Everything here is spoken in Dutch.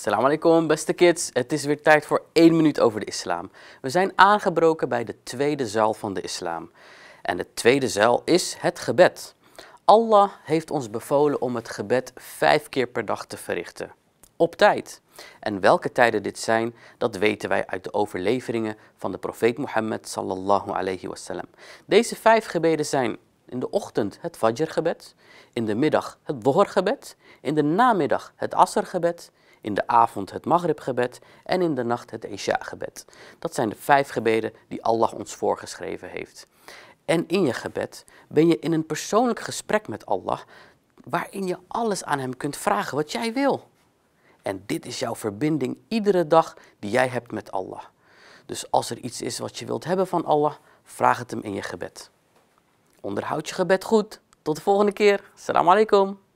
Assalamu alaikum beste kids, het is weer tijd voor één minuut over de islam. We zijn aangebroken bij de tweede zaal van de islam. En de tweede zaal is het gebed. Allah heeft ons bevolen om het gebed vijf keer per dag te verrichten. Op tijd. En welke tijden dit zijn, dat weten wij uit de overleveringen van de profeet Mohammed sallallahu alayhi wasallam. Deze vijf gebeden zijn in de ochtend het Fajr-gebed, in de middag het Dhuhr-gebed, in de namiddag het Asr-gebed, in de avond het Maghrib-gebed en in de nacht het Isha-gebed. Dat zijn de vijf gebeden die Allah ons voorgeschreven heeft. En in je gebed ben je in een persoonlijk gesprek met Allah, waarin je alles aan Hem kunt vragen wat jij wil. En dit is jouw verbinding iedere dag die jij hebt met Allah. Dus als er iets is wat je wilt hebben van Allah, vraag het Hem in je gebed. Onderhoud je gebed goed. Tot de volgende keer. Salam alaikum.